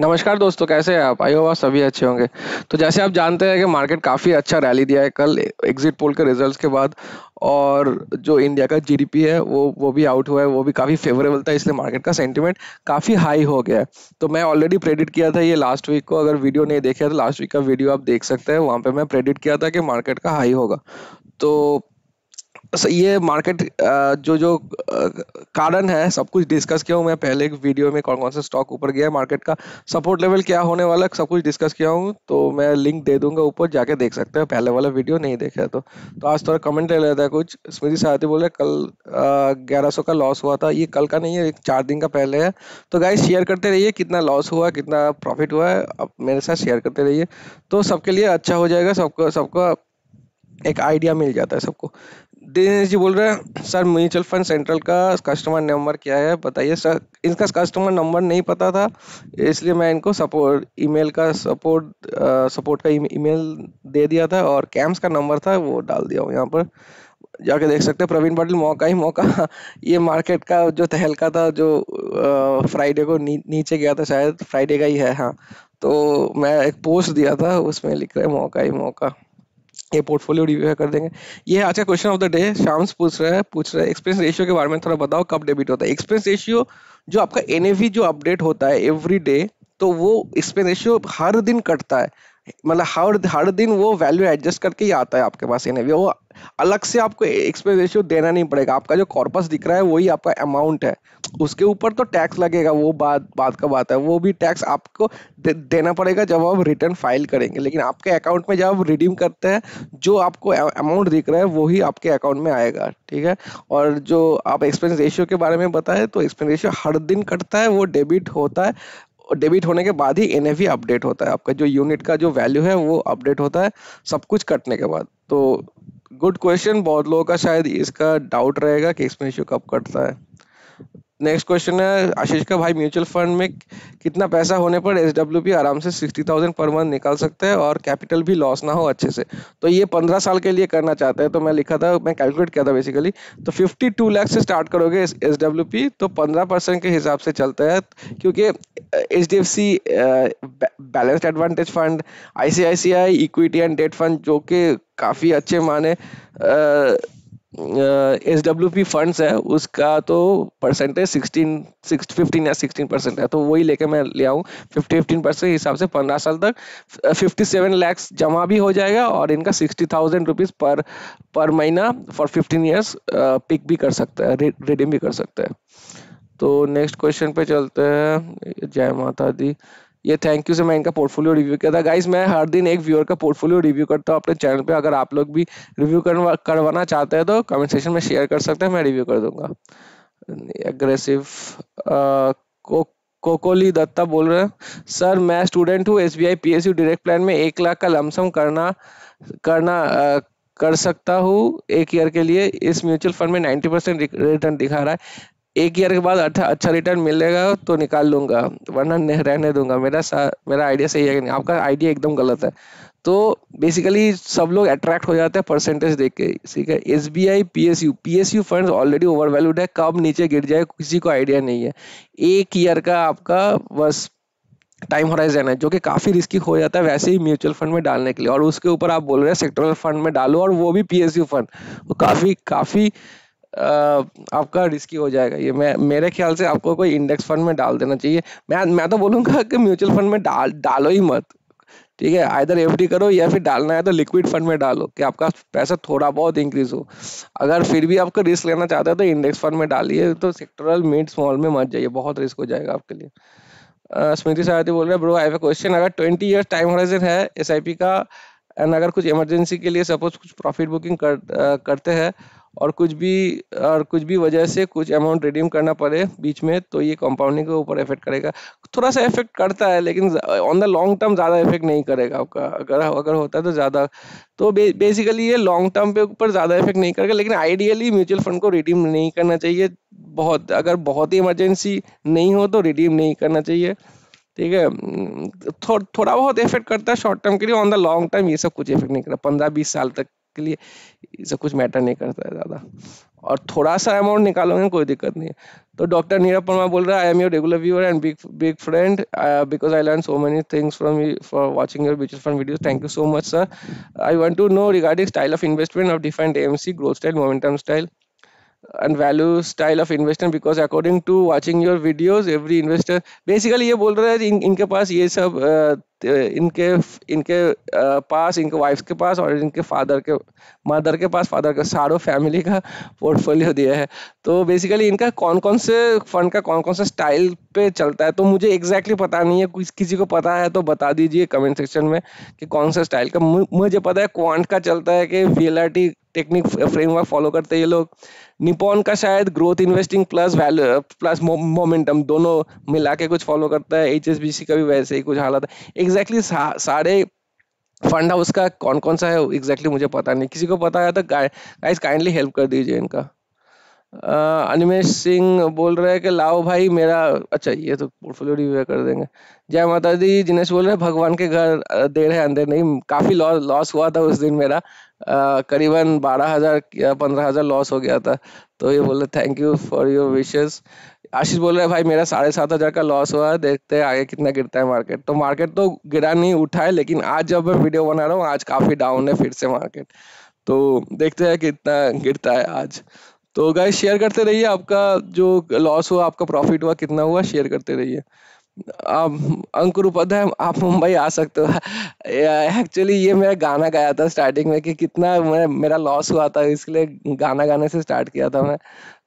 नमस्कार दोस्तों कैसे हैं आप आई हो आप सभी अच्छे होंगे तो जैसे आप जानते हैं कि मार्केट काफ़ी अच्छा रैली दिया है कल एग्जिट पोल के रिजल्ट्स के बाद और जो इंडिया का जीडीपी है वो वो भी आउट हुआ है वो भी काफ़ी फेवरेबल था इसलिए मार्केट का सेंटीमेंट काफ़ी हाई हो गया है तो मैं ऑलरेडी प्रेडिट किया था ये लास्ट वीक को अगर वीडियो नहीं देखे तो लास्ट वीक का वीडियो आप देख सकते हैं वहाँ पर मैं प्रेडिट किया था कि मार्केट का हाई होगा तो ये मार्केट जो जो कारण है सब कुछ डिस्कस किया हूँ मैं पहले एक वीडियो में कौन कौन सा स्टॉक ऊपर गया है मार्केट का सपोर्ट लेवल क्या होने वाला है सब कुछ डिस्कस किया हूँ तो मैं लिंक दे दूंगा ऊपर जाके देख सकते हैं पहले वाला वीडियो नहीं देखा तो तो आज थोड़ा कमेंट ले लेता है कुछ स्मृति साथी बोले कल ग्यारह का लॉस हुआ था ये कल का नहीं है चार दिन का पहले है तो गाय शेयर करते रहिए कितना लॉस हुआ कितना प्रॉफिट हुआ है आप मेरे साथ शेयर करते रहिए तो सबके लिए अच्छा हो जाएगा सबको सबको एक आइडिया मिल जाता है सबको दिनेश जी बोल रहे हैं सर म्यूचुअल फंड सेंट्रल का कस्टमर नंबर क्या है बताइए सर इनका कस्टमर नंबर नहीं पता था इसलिए मैं इनको सपोर्ट ईमेल का सपोर्ट सपोर्ट का ईमेल दे दिया था और कैम्स का नंबर था वो डाल दिया हूँ यहाँ पर जाके देख सकते हैं प्रवीण पाटिल मौका ही मौका ये मार्केट का जो तहलका था जो फ्राइडे को नी, नीचे गया था शायद फ्राइडे का ही है हाँ तो मैं एक पोस्ट दिया था उसमें लिख रहे मौका ही मौका ये पोर्टफोलियो रिव्यू कर देंगे ये आज का question of the day Shams पूछ रहा है पूछ रहा है एक्सपेंस रेशियो के बारे में थोड़ा बताओ कब डेबिट होता है एक्सपेंस रेशियो जो आपका एन जो अपडेट होता है एवरी डे तो वो एक्सपेंस रेशियो हर दिन कटता है मतलब हर हर दिन वो वैल्यू एडजस्ट करके ही आता है आपके पास एन वो अलग से आपको एक्सपेंस रेशियो देना नहीं पड़ेगा आपका जो कॉर्पस दिख रहा है वही आपका अमाउंट है उसके ऊपर तो टैक्स लगेगा वो बात बात का बात है वो भी टैक्स आपको दे, देना पड़ेगा जब आप रिटर्न फाइल करेंगे लेकिन आपके अकाउंट में जब आप रिडीम करते हैं जो आपको अमाउंट दिख रहा है वो ही आपके अकाउंट में आएगा ठीक है और जो आप एक्सपेंस रेशियो के बारे में बताएं तो एक्सपेंस रेशियो हर दिन कटता है वो डेबिट होता है डेबिट होने के बाद ही एन अपडेट होता है आपका जो यूनिट का जो वैल्यू है वो अपडेट होता है सब कुछ कटने के बाद तो गुड क्वेश्चन बहुत लोगों का शायद इसका डाउट रहेगा कि इसमें इश्यू कब कटता है नेक्स्ट क्वेश्चन है आशीष का भाई म्यूचुअल फंड में कितना पैसा होने पर एस डब्ल्यू पी आराम से सिक्सटी थाउजेंड पर मंथ निकाल सकते हैं और कैपिटल भी लॉस ना हो अच्छे से तो ये पंद्रह साल के लिए करना चाहते हैं तो मैं लिखा था मैं कैलकुलेट किया था बेसिकली तो फिफ्टी टू लैख से स्टार्ट करोगे एस डब्ल्यू पी तो पंद्रह परसेंट के हिसाब से चलता है क्योंकि H D F C balanced advantage fund I C I C I equity and debt fund जो कि काफ़ी अच्छे माने एस डब्ल्यू पी फंड्स है उसका तो परसेंटेज सिक्सटीन सिक्स फिफ्टीन या सिक्सटीन परसेंट है तो वही लेके मैं ले आऊँ फिफ्टी फिफ्टीन परसेंट हिसाब से पंद्रह साल तक फिफ्टी सेवन लैक्स जमा भी हो जाएगा और इनका सिक्सटी थाउजेंड रुपीज़ पर पर महीना फॉर फिफ्टीन ईयर्स पिक भी कर सकता है रिडीम भी कर सकता है तो नेक्स्ट क्वेश्चन पे चलते हैं जय माता दी ये थैंक यू से मैं इनका पोर्टफोलियो रिव्यू किया था गाइज मैं हर दिन एक व्यूअर का पोर्टफोलियो रिव्यू करता हूँ अपने चैनल पे अगर आप लोग भी रिव्यू करवा करवाना चाहते हैं तो कमेंट सेशन में शेयर कर सकते हैं मैं रिव्यू कर दूंगा एग्रेसिव को कोकोली दत्ता बोल रहे हैं सर मैं स्टूडेंट हूँ एस बी डायरेक्ट प्लान में एक लाख का लमसम करना करना आ, कर सकता हूँ एक ईयर के लिए इस म्यूचुअल फंड में नाइन्टी परसेंट रिटर्न दिखा रहा है एक ईयर के बाद अच्छा अच्छा रिटर्न मिलेगा तो निकाल लूँगा वरना रहने दूंगा मेरा मेरा आइडिया सही है कि नहीं आपका आइडिया एकदम गलत है तो बेसिकली सब लोग अट्रैक्ट हो जाते हैं परसेंटेज देख के ठीक है S B I P S U P S U fund already over valued है कब नीचे गिर जाए किसी को आइडिया नहीं है एक ईयर का आपका बस टाइम होराइजन है जो कि काफ़ी रिस्की हो जाता है वैसे ही म्यूचुअल फंड में डालने के लिए और उसके ऊपर आप बोल रहे हैं सेक्टोरल फंड में डालो और वो भी पी एस यू फंड काफ़ी काफ़ी आपका रिस्की हो जाएगा ये मैं मेरे ख्याल से आपको कोई इंडेक्स फंड में डाल देना चाहिए मैं मैं तो बोलूँगा कि म्यूचुअल फंड में डाल डालो ही मत ठीक है आइधर एफ करो या फिर डालना है तो लिक्विड फंड में डालो कि आपका पैसा थोड़ा बहुत इंक्रीज हो अगर फिर भी आपको रिस्क लेना चाहते हो तो इंडेक्स फंड में डालिए तो सेक्टोरल मिड स्मॉल में मत जाइए बहुत रिस्क हो जाएगा आपके लिए स्मृति सारथी बोल रहे हैं ब्रो आई हैव क्वेश्चन अगर ट्वेंटी ईयर टाइम होराइजन है एस का एंड अगर कुछ इमरजेंसी के लिए सपोज कुछ प्रॉफिट बुकिंग कर, आ, करते हैं और कुछ भी और कुछ भी वजह से कुछ अमाउंट रिडीम करना पड़े बीच में तो ये कंपाउंडिंग के ऊपर इफेक्ट करेगा थोड़ा सा इफेक्ट करता है लेकिन ऑन द लॉन्ग टर्म ज़्यादा इफेक्ट नहीं करेगा आपका अगर अगर होता है तो ज़्यादा तो बे, बेसिकली ये लॉन्ग टर्म पे ऊपर ज़्यादा इफेक्ट नहीं करेगा लेकिन आइडियली म्यूचुअल फंड को रिडीम नहीं करना चाहिए बहुत अगर बहुत ही इमरजेंसी नहीं हो तो रिडीम नहीं करना चाहिए ठीक है थो, थोड़ा बहुत इफेक्ट करता है शॉर्ट टर्म के लिए ऑन द लॉन्ग टर्म ये सब कुछ इफेक्ट नहीं करता पंद्रह बीस साल तक के लिए इसे कुछ मैटर नहीं करता है ज़्यादा और थोड़ा सा अमाउंट निकालोगे कोई दिक्कत नहीं है तो डॉक्टर नीरव परमा बोल रहा है I am your regular viewer and big big friend because I learn so many things from you for watching your mutual fund videos thank you so much sir I want to know regarding style of investment of different M C growth style momentum style and value style of investment because according to watching your videos every investor basically ये बोल रहा है इन, इनके पास ये सब uh, तो इनके इनके पास इनके वाइफ के पास और इनके फादर के मदर के पास फादर के सारो फैमिली का पोर्टफोलियो दिया है तो बेसिकली इनका कौन कौन से फंड का कौन कौन सा स्टाइल पे चलता है तो मुझे एग्जैक्टली exactly पता नहीं है कुछ किसी को पता है तो बता दीजिए कमेंट सेक्शन में कि कौन सा स्टाइल का मुझे पता है क्वांट का चलता है कि वी टेक्निक फ्रेमवर्क फॉलो करते हैं ये लोग निपोन का शायद growth investing plus value plus momentum दोनों मिला के कुछ फॉलो करता है एच का भी वैसे ही कुछ हालत है एग्जैक्टली exactly सा, सारे फंड हाउस का कौन कौन सा है एग्जैक्टली exactly मुझे पता नहीं किसी को पता है तो गाइस काइंडली हेल्प कर दीजिए इनका अनिमेश सिंह बोल रहे हैं कि लाओ भाई मेरा अच्छा ये तो पोर्टफोलियो रिव्यू कर देंगे जय माता दी जिनेश बोल रहे हैं भगवान के घर देर है अंधेर नहीं काफ़ी लॉस लॉस हुआ था उस दिन मेरा करीबन बारह हज़ार या पंद्रह हज़ार लॉस हो गया था तो ये बोल रहे thank you for your wishes Ashish बोल रहा है भाई मेरा साढ़े सात हजार का लॉस हुआ देखते हैं आगे कितना गिरता है मार्केट तो मार्केट तो गिरा नहीं उठा है लेकिन आज जब मैं वीडियो बना रहा हूँ आज काफी डाउन है फिर से मार्केट तो देखते हैं कितना गिरता है आज तो गाय शेयर करते रहिए आपका जो लॉस हुआ आपका प्रॉफिट हुआ कितना हुआ शेयर करते रहिए आप अंकुर उपाध्याय आप मुंबई आ सकते हो एक्चुअली ये मेरा गाना गाया था स्टार्टिंग में कि कितना मेरा लॉस हुआ था इसलिए गाना गाने से स्टार्ट किया था मैं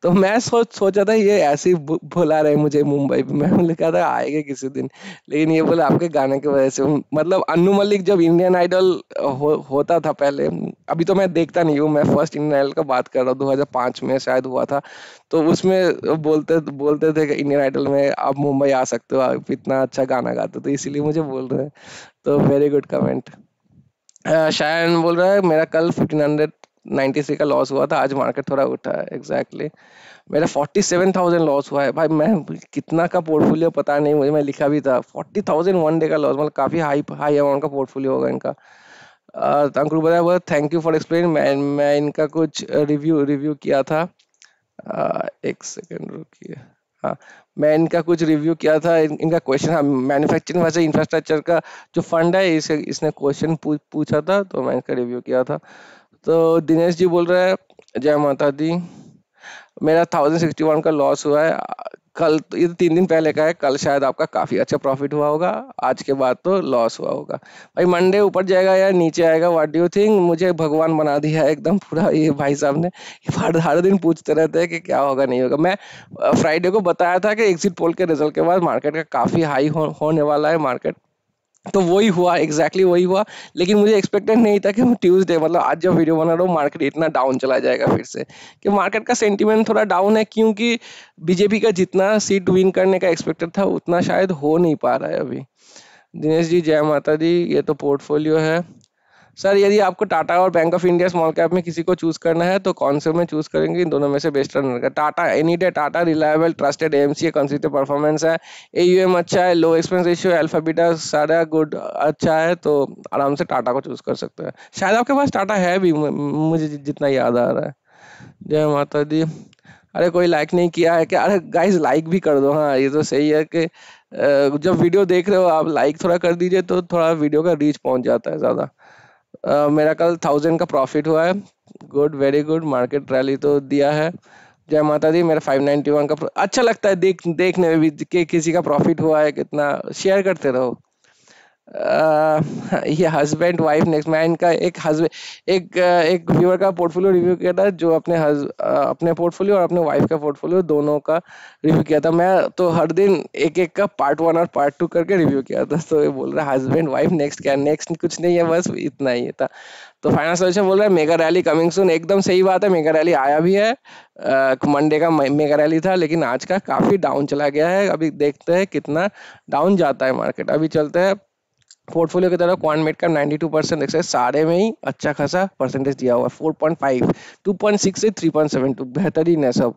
तो मैं सोच सोचा था ये ऐसे ही बुला रहे मुझे मुंबई में मैं लिखा था आएगा किसी दिन लेकिन ये बोला आपके गाने की वजह से मतलब अनु मलिक जब इंडियन आइडल हो, होता था पहले अभी तो मैं देखता नहीं हूँ मैं फर्स्ट इंडियन आइडल का बात कर रहा हूँ दो में शायद हुआ था तो उसमें बोलते बोलते थे कि इंडियन आइडल में आप मुंबई आ सकते हो आप इतना अच्छा गाना गाते तो इसीलिए मुझे बोल रहे हैं तो वेरी गुड कमेंट शायन बोल रहा है मेरा कल फिफ्टीन हंड्रेड नाइन्टी का लॉस हुआ था आज मार्केट थोड़ा उठा है एग्जैक्टली exactly. मेरा फोर्टी सेवन थाउजेंड लॉस हुआ है भाई मैं कितना का पोर्टफोलियो पता नहीं मुझे मैं लिखा भी था फोर्टी थाउजेंड वन डे का लॉस मतलब काफ़ी हाई हाई अमाउंट का पोर्टफोलियो होगा इनका uh, अंकुर बताया बहुत थैंक यू फॉर एक्सप्लेन मैं मैं इनका कुछ रिव्यू uh, रिव्यू किया था uh, एक सेकेंड रुकिए हाँ मैं इनका कुछ रिव्यू किया था इन, इनका क्वेश्चन हाँ मैन्युफैक्चरिंग वैसे इंफ्रास्ट्रक्चर का जो फंड है इसे इसने क्वेश्चन पूछ, पूछा था तो मैं इनका रिव्यू किया था तो दिनेश जी बोल रहे हैं जय माता दी मेरा थाउजेंड सिक्सटी वन का लॉस हुआ है कल तो, ये तो तीन दिन पहले का है कल शायद आपका काफ़ी अच्छा प्रॉफिट हुआ होगा आज के बाद तो लॉस हुआ होगा भाई मंडे ऊपर जाएगा या नीचे आएगा व्हाट डू यू थिंक मुझे भगवान बना दिया है एकदम पूरा ये भाई साहब ने हर दिन पूछते रहते हैं कि क्या होगा नहीं होगा मैं फ्राइडे को बताया था कि एग्जिट पोल के रिजल्ट के बाद मार्केट का काफ़ी हाई हो, होने वाला है मार्केट तो वही हुआ एग्जैक्टली exactly वही हुआ लेकिन मुझे एक्सपेक्टेड नहीं था कि ट्यूसडे मतलब आज जब वीडियो बना रहा हूँ मार्केट इतना डाउन चला जाएगा फिर से कि मार्केट का सेंटीमेंट थोड़ा डाउन है क्योंकि बीजेपी का जितना सीट विन करने का एक्सपेक्टेड था उतना शायद हो नहीं पा रहा है अभी दिनेश जी जय माता दी ये तो पोर्टफोलियो है सर यदि आपको टाटा और bank of India small cap में किसी को चूज करना है तो कौन से में चूज करेंगे इन दोनों में से बेस्ट रनर का Tata any day Tata reliable trusted M C consistent performance है ए यू एम अच्छा है लो एक्सपेंस रेशियो अल्फाबीटा सारा गुड अच्छा है तो आराम से टाटा को चूज कर सकते हैं शायद आपके पास टाटा है भी मुझे जितना याद आ रहा है जय माता दी अरे कोई लाइक नहीं किया है क्या अरे गाइज लाइक भी कर दो हाँ ये तो सही है कि जब वीडियो देख रहे हो आप लाइक थोड़ा कर दीजिए तो थोड़ा वीडियो का रीच पहुंच जाता है ज़्यादा मेरा कल थाउजेंड का प्रॉफिट हुआ है good very good market rally तो दिया है जय माता दी मेरा फाइव वन का अच्छा लगता है देख देखने में भी कि किसी का प्रॉफिट हुआ है कितना शेयर करते रहो ये हस्बैंड वाइफ नेक्स्ट मैं इनका एक हस्बैंड एक एक व्यूअर का पोर्टफोलियो रिव्यू किया था जो अपने हज अपने पोर्टफोलियो और अपने वाइफ का पोर्टफोलियो दोनों का रिव्यू किया था मैं तो हर दिन एक एक का पार्ट वन और पार्ट टू करके रिव्यू किया था तो ये बोल रहा है हस्बैंड वाइफ नेक्स्ट क्या नेक्स्ट कुछ नहीं है बस इतना ही था तो फाइनल सोल्यूशन बोल रहा है मेगा रैली कमिंग सुन एकदम सही बात है मेगा रैली आया भी है मंडे का मेगा रैली था लेकिन आज का काफ़ी डाउन चला गया है अभी देखते हैं कितना डाउन जाता है मार्केट अभी चलते हैं पोर्टफोलियो की तरफ क्वानमेट मेट का 92 परसेंट एक्सेस सारे में ही अच्छा खासा परसेंटेज दिया हुआ है 4.5 2.6 से 3.72 बेहतरीन है सब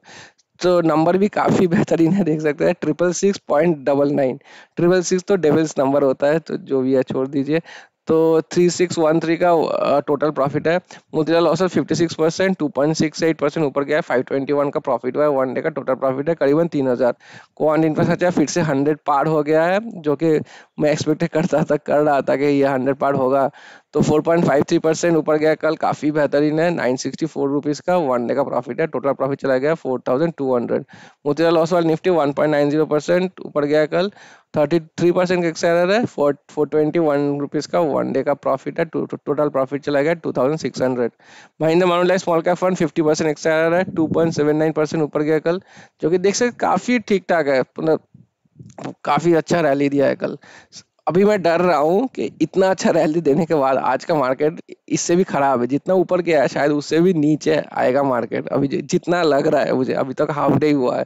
तो नंबर भी काफ़ी बेहतरीन है देख सकते हैं triple six point double nine triple six तो डेबल्स नंबर होता है तो जो भी है छोड़ दीजिए तो थ्री सिक्स वन थ्री का टोटल प्रॉफिट है Motilal Oswal fifty six percent two point six eight percent ऊपर गया है फाइव ट्वेंटी वन का प्रॉफिट हुआ है वन डे का टोटल प्रॉफिट है करीबन तीन हज़ार कौन इंफ्रास्ट्रक्चर फिर से हंड्रेड पार हो गया है जो कि मैं एक्सपेक्ट करता था कर रहा था कि ये हंड्रेड पार होगा तो फोर परसेंट ऊपर गया कल काफ़ी बेहतरीन है नाइन सिक्सटी का वन डे का प्रॉफिट है टोटल प्रॉफिट चला गया four thousand two Nifty one ऊपर गया कल थर्टी थ्री परसेंट का एक्सेलर है four four twenty one rupees का वन डे का प्रॉफिट है टोटल तो, प्रॉफिट चला गया two thousand six hundred Mahindra Manulife small cap fund fifty percent एक्सपायर है two point seven nine percent ऊपर गया कल जो कि देख सकते काफ़ी ठीक ठाक है मतलब काफ़ी अच्छा रैली दिया है कल अभी मैं डर रहा हूँ कि इतना अच्छा रैली देने के बाद आज का मार्केट इससे भी खराब है जितना ऊपर गया है शायद उससे भी नीचे आएगा मार्केट अभी जितना लग रहा है मुझे अभी तक हाफ डे हुआ है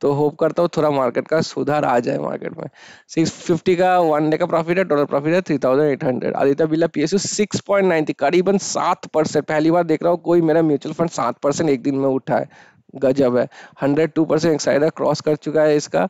तो होप करता हूँ थोड़ा मार्केट का सुधार आ जाए मार्केट में सिक्स फिफ्टी का वन डे का प्रॉफिट है डॉलर प्रॉफिट है three thousand eight hundred Aditya Birla P S U six point थी करीबन सात परसेंट पहली बार देख रहा हूँ कोई मेरा म्यूचुअल फंड सात परसेंट एक दिन में उठा है गजब है hundred two percent Exide cross कर चुका है इसका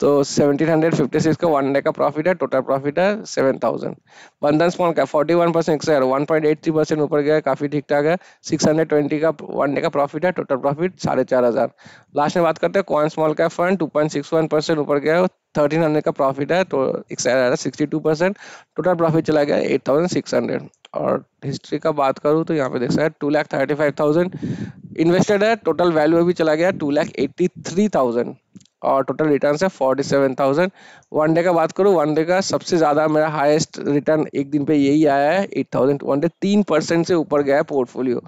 तो सेवनटीन हंड्रेड फिफ्टी सिक्स का वन डे का प्रॉफिट है टोटल प्रॉफिट है सेवन थाउजेंड बंधन स्मॉल का forty one percent XIRR one point eight three percent ऊपर गया काफ़ी ठीक ठाक है सिक्स हंड्रेड ट्वेंटी का वन डे का प्रॉफिट है टोटल प्रॉफिट साढ़े चार हज़ार लास्ट में बात करते हैं कॉन स्मॉल का fund to point six one percent ऊपर गया थर्टीन हंड्रेड का प्रॉफिट है तो XIRR sixty two percent total profit चला गया एट थाउजेंड सिक्स हंड्रेड और हिस्ट्री का बात करूँ तो यहाँ पे देख सकते हैं two lakh thirty five thousand invested है टोटल वैल्यू अभी चला गया two lakh eighty three thousand और टोटल रिटर्न है forty seven thousand one day का बात करूँ वन डे का सबसे ज़्यादा मेरा हाईएस्ट रिटर्न एक दिन पे यही आया है एट थाउजेंड वन डे तीन परसेंट से ऊपर गया है portfolio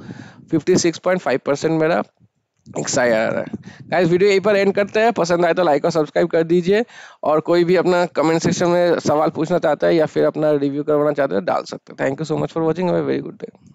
fifty six point five percent मेरा एक्सा आ रहा है गाइस वीडियो यहीं पर एंड करते हैं पसंद आए तो लाइक और सब्सक्राइब कर दीजिए और कोई भी अपना कमेंट सेक्शन में सवाल पूछना चाहता है या फिर अपना रिव्यू करवाना चाहता है डाल सकते हैं thank you so much for watching very good day